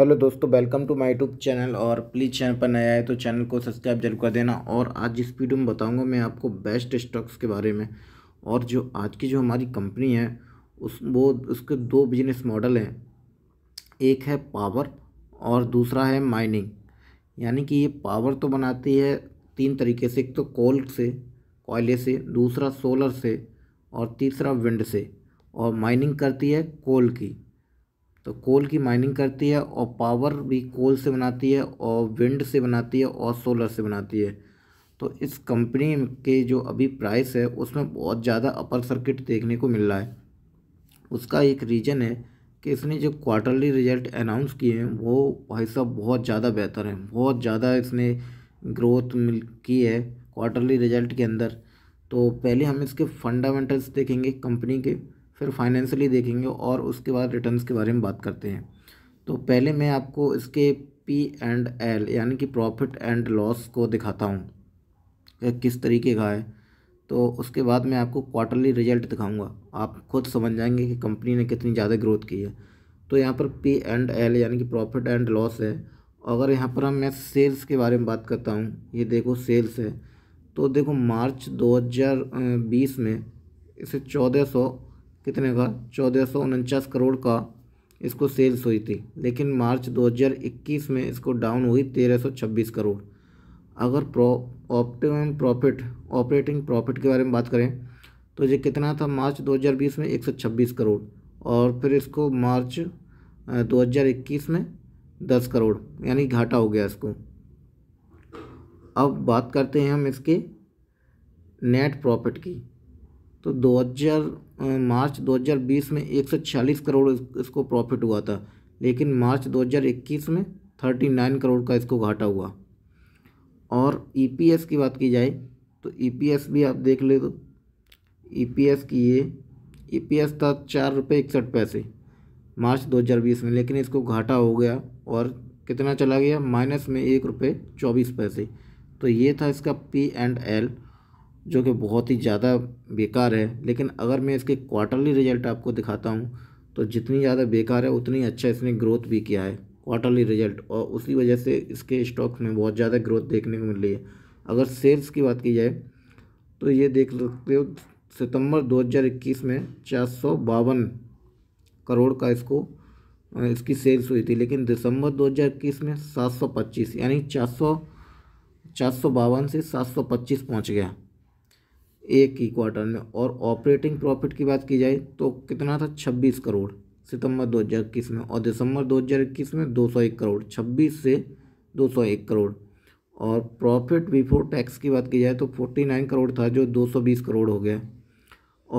hello दोस्तों welcome to my YouTube channel और please channel पर नया है तो चैनल को सब्सक्राइब जरूर कर देना और आज इस वीडियो में बताऊंगा मैं आपको बेस्ट स्टॉक्स के बारे में और जो आज की जो हमारी कंपनी है उस वो उसके दो बिजनेस मॉडल हैं एक है पावर और दूसरा है माइनिंग यानी कि ये पावर तो बनाती है तीन तरीके से एक तो कोल से कोयले से दूसरा सोलर से और तीसरा विंड से और माइनिंग करती है कोल की तो कोल की माइनिंग करती है और पावर भी कोल से बनाती है और विंड से बनाती है और सोलर से बनाती है तो इस कंपनी के जो अभी प्राइस है उसमें बहुत ज़्यादा अपर सर्किट देखने को मिल रहा है उसका एक रीज़न है कि इसने जो क्वार्टरली रिजल्ट अनाउंस किए हैं वो भाई साहब बहुत ज़्यादा बेहतर हैं बहुत ज़्यादा इसने ग्रोथ मिल की है क्वार्टरली रिजल्ट के अंदर तो पहले हम इसके फंडामेंटल्स देखेंगे कंपनी के फिर फाइनेंशियली देखेंगे और उसके बाद रिटर्न्स के बारे में बात करते हैं तो पहले मैं आपको इसके पी एंड एल यानी कि प्रॉफिट एंड लॉस को दिखाता हूँ किस तरीके का है तो उसके बाद मैं आपको क्वार्टरली रिजल्ट दिखाऊंगा आप खुद समझ जाएंगे कि कंपनी ने कितनी ज़्यादा ग्रोथ की है तो यहाँ पर पी एंड एल यानी कि प्रॉफिट एंड लॉस है अगर यहाँ पर हम मैं सेल्स के बारे में बात करता हूँ ये देखो सेल्स है तो देखो मार्च 2020 में इसे चौदह सौ कितने का चौदह सौ उनचास करोड़ का इसको सेल्स हुई थी लेकिन मार्च 2021 में इसको डाउन हुई 1326 करोड़ अगर pro optimum profit operating profit के बारे में बात करें तो ये कितना था मार्च 2020 में 126 करोड़ और फिर इसको मार्च 2021 में 10 करोड़ यानी घाटा हो गया इसको अब बात करते हैं हम इसके नेट प्रॉफिट की तो 2000 मार्च 2020 में 140 करोड़ इसको प्रॉफिट हुआ था लेकिन मार्च 2021 में 39 करोड़ का इसको घाटा हुआ और ईपीएस e की बात की जाए तो ईपीएस e भी आप देख ले तो ईपीएस e की ये ईपीएस था चार रुपये इकसठ पैसे मार्च 2020 में लेकिन इसको घाटा हो गया और कितना चला गया माइनस में एक रुपये चौबीस पैसे तो ये था इसका पी एंड एल जो कि बहुत ही ज़्यादा बेकार है लेकिन अगर मैं इसके क्वार्टरली रिजल्ट आपको दिखाता हूँ तो जितनी ज़्यादा बेकार है उतनी अच्छा इसने ग्रोथ भी किया है क्वार्टरली रिजल्ट और उसी वजह से इसके स्टॉक में बहुत ज़्यादा ग्रोथ देखने को मिल रही है अगर सेल्स की बात की जाए तो ये देख सकते हो सितंबर 2021 में चार करोड़ का इसको इसकी सेल्स हुई थी लेकिन दिसंबर 2021 में 725 यानी चार सौ से 725 पहुंच गया एक ही क्वार्टर में और ऑपरेटिंग प्रॉफिट की बात की जाए तो कितना था छब्बीस करोड़ सितंबर 2021 में और दिसंबर 2021 में 201 करोड़ 26 से 201 करोड़ और प्रॉफिट बिफोर टैक्स की बात की जाए तो 49 करोड़ था जो 220 करोड़ हो गया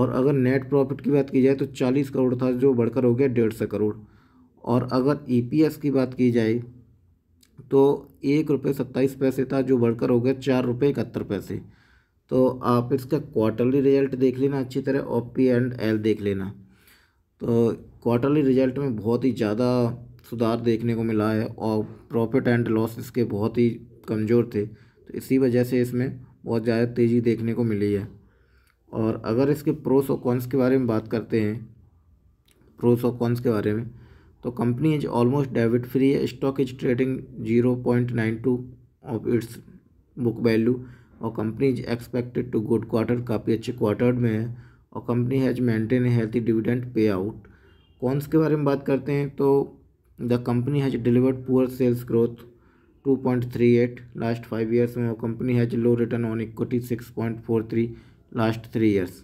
और अगर नेट प्रॉफिट की बात की जाए तो 40 करोड़ था जो बढ़कर हो गया डेढ़ सौ करोड़ और अगर एस e की बात की जाए तो एक रुपये सत्ताईस पैसे था जो बढ़कर हो गया चार रुपये इकहत्तर पैसे तो आप इसका क्वार्टरली रिजल्ट देख लेना अच्छी तरह ओ पी एंड एल देख लेना तो क्वार्टरली रिजल्ट में बहुत ही ज़्यादा सुधार देखने को मिला है और प्रॉफिट एंड लॉस इसके बहुत ही कमज़ोर थे तो इसी वजह से इसमें बहुत ज़्यादा तेज़ी देखने को मिली है और अगर इसके प्रोस और कॉन्स के बारे में बात करते हैं प्रोस और कॉन्स के बारे में तो company is almost debit free है stock is trading zero point nine two of its book value और company is expected to good quarter काफ़ी अच्छे क्वार्टर में है और company has maintain healthy dividend pay out cons के बारे में बात करते हैं तो the company has delivered poor sales growth two point three eight last five years में और company has low return on equity six point four three last three years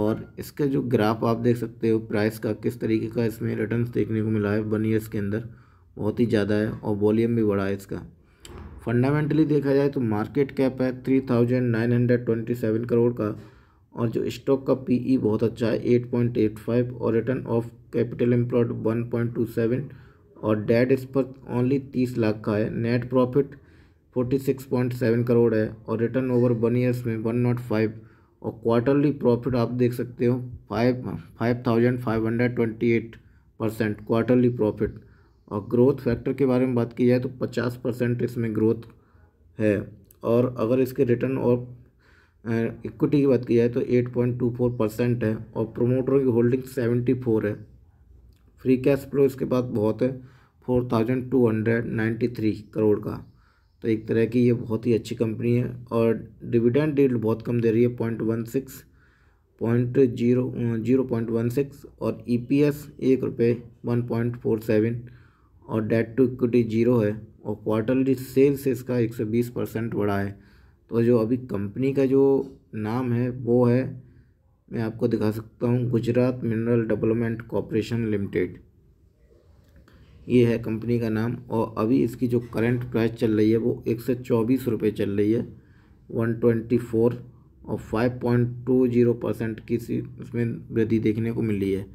और इसके जो ग्राफ आप देख सकते हो प्राइस का किस तरीके का इसमें रिटर्न देखने को मिला है वन ईयर्स के अंदर बहुत ही ज़्यादा है और वॉल्यूम भी बढ़ा है इसका फंडामेंटली देखा जाए तो मार्केट कैप है three thousand nine hundred twenty seven crore का और जो स्टॉक का पीई e बहुत अच्छा है एट पॉइंट एट फाइव और return of capital employed one point two seven और डेट इस पर ओनली तीस लाख का है net profit forty six point seven crore है और रिटर्न ओवर वन ईयर्स में वन नॉट फाइव और क्वार्टरली प्रॉफिट आप देख सकते हो five five thousand five hundred twenty eight percent quarterly profit और ग्रोथ फैक्टर के बारे में बात की जाए तो पचास परसेंट इसमें ग्रोथ है और अगर इसके रिटर्न और इक्विटी की बात की जाए तो eight point two four percent है और प्रोमोटर की होल्डिंग सेवेंटी फोर है फ्री कैश फ्लो इसके बाद बहुत है four thousand two hundred ninety three crore का तो एक तरह की ये बहुत ही अच्छी कंपनी है और डिविडेंड डील बहुत कम दे रही है point one six point zero zero point one six और ई पी एस एक रुपये वन पॉइंट फोर सेवन और डेट टू इक्विटी जीरो है और क्वार्टरली सेल्स इसका एक सौ बीस परसेंट बढ़ा है तो जो अभी कंपनी का जो नाम है वो है मैं आपको दिखा सकता हूँ Gujarat Mineral Development Corporation Limited ये है कंपनी का नाम और अभी इसकी जो करंट प्राइस चल रही है वो एक सौ चौबीस रुपये चल रही है वन ट्वेंटी फोर और five point two zero percent की इसमें वृद्धि देखने को मिली है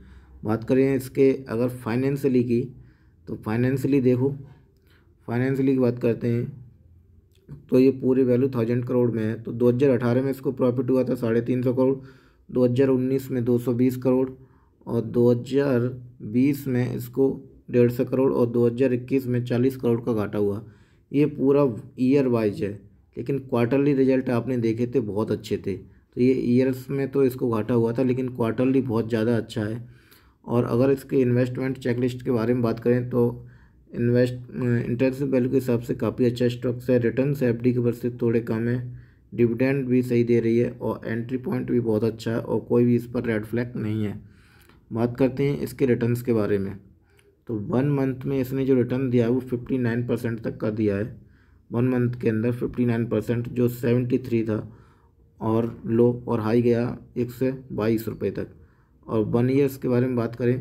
बात करें इसके अगर फाइनेंशियली की तो फाइनेंशियली देखो फाइनेंशियली की बात करते हैं तो ये पूरी वैल्यू थाउजेंड करोड़ में है तो 2018 में इसको प्रॉफिट हुआ था साढ़े तीन सौ करोड़ 2019 में 220 करोड़ और 2020 में इसको डेढ़ सौ करोड़ और 2021 में 40 करोड़ का घाटा हुआ ये पूरा ईयर वाइज है लेकिन क्वार्टरली रिजल्ट आपने देखे थे बहुत अच्छे थे तो ये ईयर्स में तो इसको घाटा हुआ था लेकिन क्वार्टरली बहुत ज़्यादा अच्छा है और अगर इसके इन्वेस्टमेंट चेकलिस्ट के बारे में बात करें तो इन्वेस्ट इंटरेंसिव वैल्यू के हिसाब से काफ़ी अच्छा स्टॉक्स है रिटर्न एफ डी के से थोड़े कम है डिविडेंड भी सही दे रही है और एंट्री पॉइंट भी बहुत अच्छा है और कोई भी इस पर रेड फ्लैग नहीं है बात करते हैं इसके रिटर्न्स के बारे में तो वन मंथ में इसने जो रिटर्न दिया है वो फिफ्टी नाइन परसेंट तक का दिया है वन मंथ के अंदर फिफ्टी नाइन परसेंट जो सेवेंटी थ्री था और लो और हाई गया एक से बाईस रुपये तक और वन ईयर्स के बारे में बात करें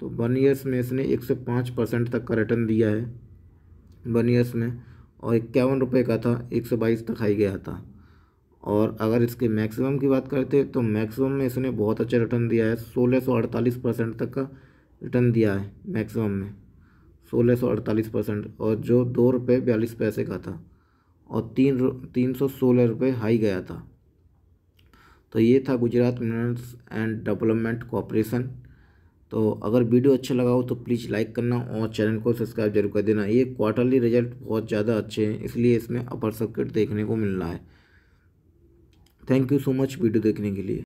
तो वन ईयर्स में इसने एक सौ पाँच परसेंट तक का रिटर्न दिया है वन ईयर्स में और इक्यावन रुपये का था एक सौ बाईस तक हाई गया था और अगर इसके मैक्सिमम की बात करते तो मैक्सिमम में इसने बहुत अच्छा रिटर्न दिया है सोलह सौ अड़तालीस परसेंट तक का रिटर्न दिया है मैक्सिमम में सोलह सौ अड़तालीस परसेंट और जो दो रुपये बयालीस पैसे का था और तीन तीन सौ सोलह रुपये हाई गया था तो ये था Gujarat Minerals and Development Corporation तो अगर वीडियो अच्छा लगा हो तो प्लीज़ लाइक करना और चैनल को सब्सक्राइब जरूर कर देना ये क्वार्टरली रिजल्ट बहुत ज़्यादा अच्छे हैं इसलिए इसमें अपर सर्किट देखने को मिल रहा है thank you so much video देखने के लिए